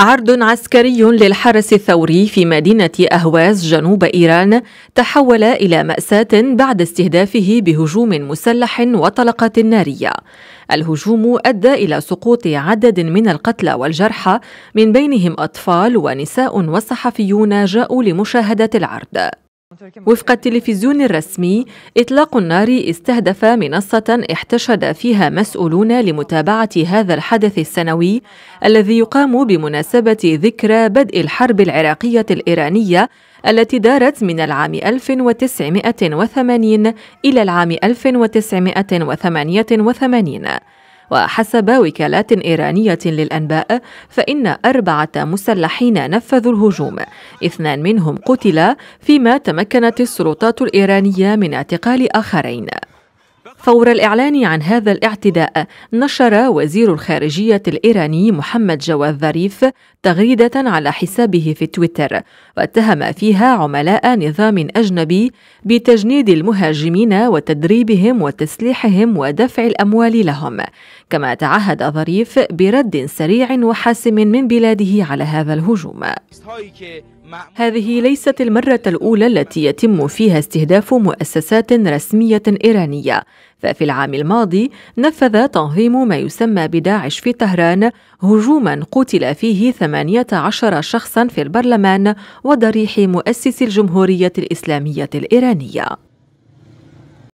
عرض عسكري للحرس الثوري في مدينة أهواز جنوب إيران تحول إلى مأساة بعد استهدافه بهجوم مسلح وطلقة نارية. الهجوم أدى إلى سقوط عدد من القتلى والجرحى من بينهم أطفال ونساء وصحفيون جاءوا لمشاهدة العرض. وفق التلفزيون الرسمي إطلاق النار استهدف منصة احتشد فيها مسؤولون لمتابعة هذا الحدث السنوي الذي يقام بمناسبة ذكرى بدء الحرب العراقية الإيرانية التي دارت من العام 1980 إلى العام 1988 وحسب وكالات إيرانية للأنباء فإن أربعة مسلحين نفذوا الهجوم اثنان منهم قتلا فيما تمكنت السلطات الإيرانية من اعتقال آخرين فور الإعلان عن هذا الاعتداء نشر وزير الخارجية الإيراني محمد جواد ظريف تغريدة على حسابه في تويتر واتهم فيها عملاء نظام أجنبي بتجنيد المهاجمين وتدريبهم وتسليحهم ودفع الأموال لهم كما تعهد ظريف برد سريع وحاسم من بلاده على هذا الهجوم هذه ليست المرة الأولى التي يتم فيها استهداف مؤسسات رسمية إيرانية، ففي العام الماضي نفذ تنظيم ما يسمى بداعش في طهران هجوما قتل فيه 18 شخصا في البرلمان وضريح مؤسس الجمهورية الإسلامية الإيرانية.